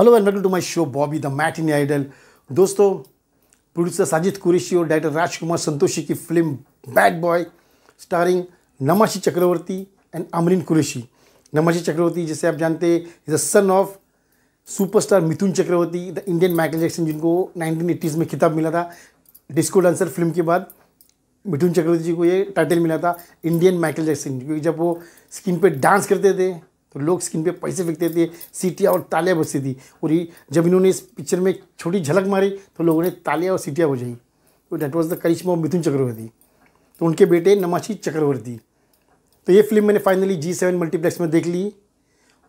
hello and welcome to my show Bobby the Matt in idol दोस्तों producer Sajid Qureshi और director Rajkumar Santoshi की film bad boy starring Namashi Chakraborty and Amreen Qureshi Namashi Chakraborty जैसे आप जानते हैं is the son of superstar Mithun Chakraborty the Indian Michael Jackson जिनको nineteen में खिताब मिला था डिस्को डांसर फिल्म के बाद मिथुन चक्रवर्ती जी को ये टाइटल मिला था इंडियन माइकल जैक्सन क्योंकि जब वो स्क्रीन पे डांस करते थे तो लोग स्क्रीन पे पैसे फेंकते थे सीटियाँ और तालियाँ बजती थी और ये जब इन्होंने इस पिक्चर में छोटी झलक मारी तो लोगों ने तालियाँ और सीटियाँ बजाई तो that was the karishma Mithun Chakraborty तो उनके बेटे नमाशी चक्रवर्ती तो ये फिल्म मैंने फाइनली जी सेवन मल्टीप्लेक्स में देख ली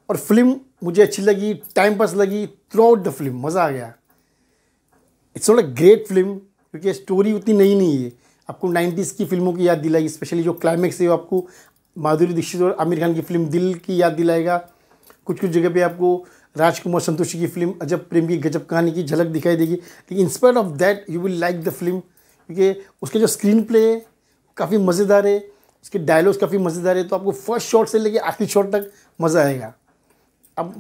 और फिल्म मुझे अच्छी लगी टाइम पास लगी थ्रू आउट द फिल्म मज़ा आ गया it's not a great film क्योंकि स्टोरी उतनी नई नहीं है आपको नाइन्टीज़ की फिल्मों की याद दिलाई स्पेशली जो क्लाइमैक्स है वो आपको माधुरी दीक्षित और आमिर खान की फिल्म दिल की याद दिलाएगा कुछ कुछ जगह पे आपको राजकुमार संतोषी की फिल्म अजब प्रेम की गजब कहानी की झलक दिखाई देगी लेकिन inspire of that you will like the film क्योंकि उसके जो स्क्रीन प्ले है काफ़ी मज़ेदार है उसके डायलॉग्स काफ़ी मज़ेदार है तो आपको फर्स्ट शॉट से लेकर आखिरी शॉट तक मज़ा आएगा आप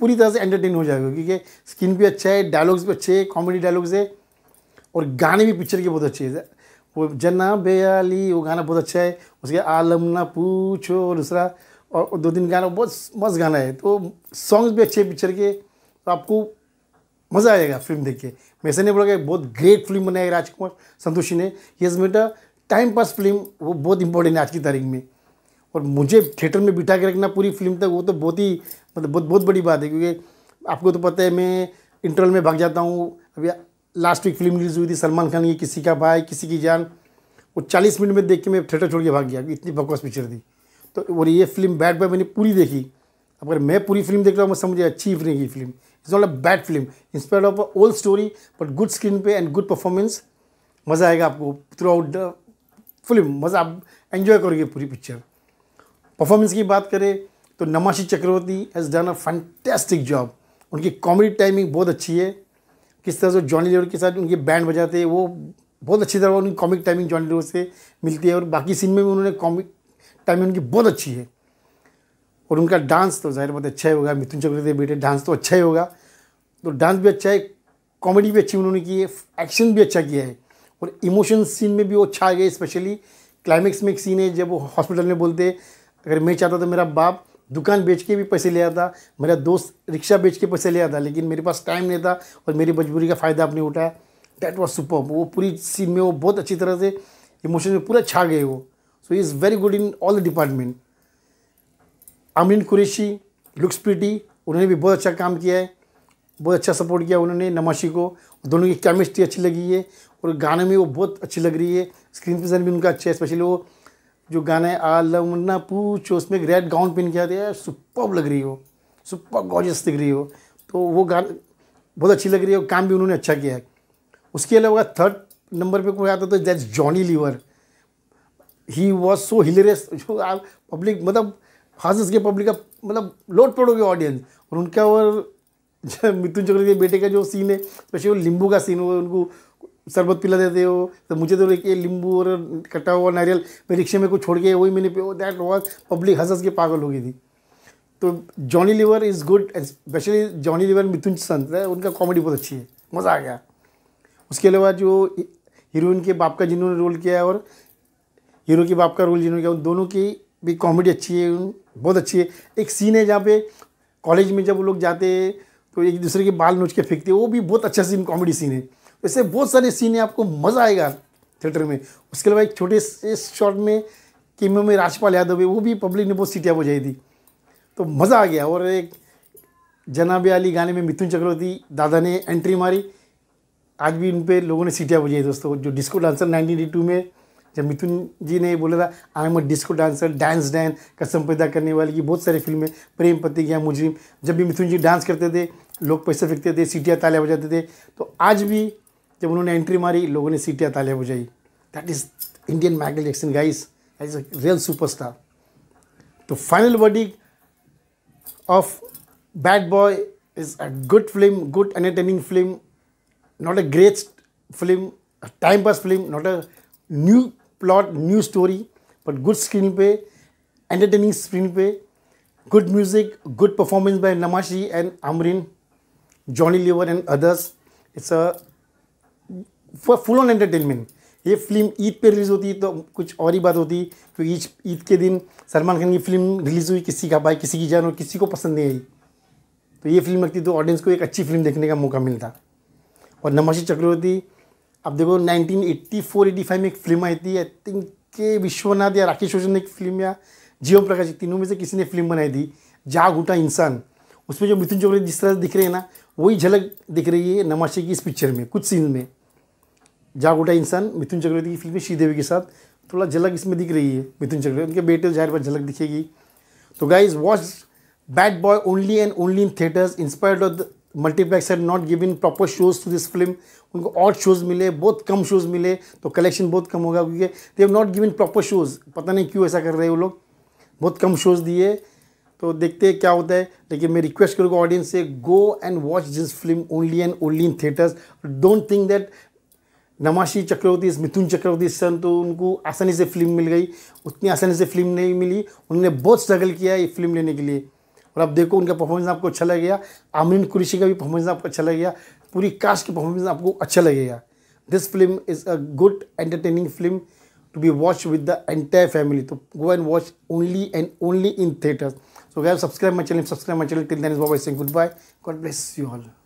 पूरी तरह से एंटरटेन हो जाएगा क्योंकि स्क्रीन भी अच्छा है डायलॉग्स भी अच्छे हैं कॉमेडी डायलॉग्स है और गाने भी पिक्चर के बहुत अच्छे हैं वो जना बेली वो गाना बहुत अच्छा है उसके आलम ना पूछो और दूसरा और दो तीन गाना बहुत मस्त गाना है तो सॉन्ग्स भी अच्छे पिक्चर के तो आपको मज़ा आएगा फिल्म देख के मैं ऐसे नहीं बोला कि बहुत ग्रेट फिल्म बनाई राजकुमार संतोषी ने ये बेटा टाइम पास फिल्म वो बहुत इंपॉर्टेंट है आज की तारीख में और मुझे थिएटर में बिठा के रखना पूरी फिल्म तक वो तो बहुत ही मतलब बहुत बहुत बड़ी बात है क्योंकि आपको तो पता है मैं इंटरवल में भाग जाता हूँ अभी लास्ट वीक फिल्म रिलीज़ हुई थी सलमान खान की किसी का भाई किसी की जान वो चालीस मिनट में देख के मैं थिएटर छोड़ के भाग गया इतनी बकवास पिक्चर थी तो और ये फिल्म बैड बाय मैंने पूरी देखी अगर मैं पूरी फिल्म देख रहा हूँ मैं समझे अच्छी फिल्म की film it's not a bad film inspire of old story but good screen पे एंड गुड परफॉर्मेंस मज़ा आएगा आपको थ्रू आउट द फिल्म मज़ा आप एंजॉय करोगे पूरी पिक्चर परफॉर्मेंस की बात करें तो Namashi Chakraborty has done a fantastic job उनकी कॉमेडी टाइमिंग बहुत अच्छी है किस तरह से जॉनी लेवर के साथ उनके बैंड बजाते हैं वो बहुत अच्छी तरह उनकी कॉमिक टाइमिंग जॉनी लेवर से मिलती है और बाकी सीन में भी उन्होंने कॉमिक टाइमिंग उनकी बहुत अच्छी है और उनका डांस तो जाहिर बहुत अच्छा ही होगा मिथुन चक्रवर्ती बेटे डांस तो अच्छा ही होगा तो डांस भी अच्छा है कॉमेडी भी अच्छी उन्होंने की है एक्शन भी अच्छा किया है और इमोशन सीन में भी वो अच्छा गए स्पेशली क्लाइमेक्स में एक सीन है जब वो हॉस्पिटल में बोलते अगर मैं चाहता तो मेरा बाप दुकान बेच के भी पैसे लिया था मेरा दोस्त रिक्शा बेच के पैसे लिया था लेकिन मेरे पास टाइम नहीं था और मेरी मजबूरी का फ़ायदा आपने उठाया डैट वॉज सुपर वो पूरी सीन में वो बहुत अच्छी तरह से इमोशन में पूरा छा गए वो so is very good in all the department Amreen Qureshi looks pretty उन्होंने भी बहुत अच्छा काम किया है बहुत अच्छा सपोर्ट किया उन्होंने नमाशी को दोनों की केमिस्ट्री अच्छी लगी है और गाने में वो बहुत अच्छी लग रही है स्क्रीन प्रेजेंट भी उनका अच्छा है स्पेशली वो जो गाना है आलम ना पूछो उसमें रेड गाउन पिन किया था सुपर लग रही हो सुपर गॉर्जियस दिख रही हो तो वो गाना बहुत अच्छी लग रही है और काम भी उन्होंने अच्छा किया है उसके अलावा थर्ड नंबर पे कोई आता था दैट्स जॉनी लीवर ही वॉज सो हिलेरियस जो पब्लिक मतलब हाजस के पब्लिक का मतलब लोट पड़ोगे ऑडियंस और उनका और मिथुन चक्रवर्ती बेटे का जो सीन है स्पेशली वो लींबू का सीन वो उनको शरबत पिला देते हो तो मुझे तो लेके लींबू और कटा हुआ नारियल मैं रिक्शे में कुछ छोड़ के वही मैंने पियो दैट वॉज पब्लिक हंस हंस के पागल हो गई थी तो Johnny Lever is good specially Johnny Lever Mithun संत है उनका कॉमेडी बहुत अच्छी है मज़ा आ गया उसके अलावा जो हीरोइन के बाप का जिन्होंने रोल किया है और हीरो के बाप का रोल जिन्होंने किया उन दोनों की भी कॉमेडी अच्छी है बहुत अच्छी है एक सीन है जहाँ पे कॉलेज में जब वो लोग जाते हैं तो एक दूसरे के बाल नोच के फेंकते वो भी बहुत अच्छा सीन कॉमेडी सीन है वैसे बहुत सारे सीन है आपको मज़ा आएगा थिएटर में उसके अलावा एक छोटे इस शॉट में कि में राजपाल यादव है वो भी पब्लिक ने बहुत सीटियाँ बजाई थी तो मज़ा आ गया और एक जनाब अली गाने में मिथुन चक्रवर्ती दादा ने एंट्री मारी आज भी उन पर लोगों ने सीटियाँ बजाई दोस्तों जो डिस्को डांसर नाइनटीन में जब मिथुन जी ने बोला था I am a disco dancer dance डैन कसम पैदा करने वाली की बहुत सारी फिल्में प्रेम पति गया मुजरिम जब भी मिथुन जी डांस करते थे लोग पैसे फेंकते थे सीटियाँ तालियाँ बजाते थे तो आज भी जब उन्होंने एंट्री मारी लोगों ने सीटें तालियाँ बुझाई that is Indian Michael Jackson guys as a real superstar तो final verdict of bad boy is a good film good entertaining film not a great film time pass film not a new plot new story but good screen पे entertaining screen पे good music good performance by Namashi and Amreen Johnny Lever and others it's a full on entertainment ये film Eid पे release होती तो कुछ और ही बात होती क्योंकि तो ईद ईद के दिन सलमान खान की फिल्म रिलीज़ हुई किसी का भाई किसी की जान और किसी को पसंद नहीं आई तो ये फिल्म लगती तो ऑडियंस को एक अच्छी फिल्म देखने का मौका मिलता और नमाशी चक्रवर्ती अब देखो 1984-85 में एक फिल्म आई थी आई थिंक के विश्वनाथ या राकेश रोशन ने एक फिल्म या जीवन प्रकाश तीनों में से किसी ने फिल्म बनाई थी जाग उठा इंसान उसमें जो मिथुन चक्रवर्ती जिस तरह से दिख रहे हैं ना वही झलक दिख रही है नमाशी की इस पिक्चर में कुछ सीन में जाग उठा इंसान मिथुन चक्रवर्ती की फिल्म श्रीदेवी के साथ थोड़ा झलक इसमें दिख रही है मिथुन चक्रवर्ती उनके बेटे जाहिर पर झलक दिखेगी तो guys watch bad boy only and only in theatres inspired of the multiplex and not in proper shows to this film उनको और शोज़ मिले बहुत कम शोज़ मिले तो कलेक्शन बहुत कम होगा क्योंकि they have not given proper shows पता नहीं क्यों ऐसा कर रहे हैं वो लोग बहुत कम शोज़ दिए तो देखते हैं क्या होता है लेकिन मैं रिक्वेस्ट करूँगा ऑडियंस से go and watch this film only and only in theatres don't think that Namashi Chakraborty Mithun Chakraborty son तो उनको आसानी से फिल्म मिल गई उतनी आसानी से फिल्म नहीं मिली उन्होंने बहुत स्ट्रगल किया ये फिल्म लेने के लिए और आप देखो उनका परफॉर्मेंस आपको अच्छा लगेगा आमरीन कुरेशी का भी परफॉर्मेंस आपको अच्छा लगेगा पूरी कास्ट की परफॉर्मेंस आपको अच्छा लगेगा this film is a good entertaining film to be watch with the entire family तो go and watch only and only in theatres so गैर subscribe my channel subscribe my channel till then is Singh good bye God bless you all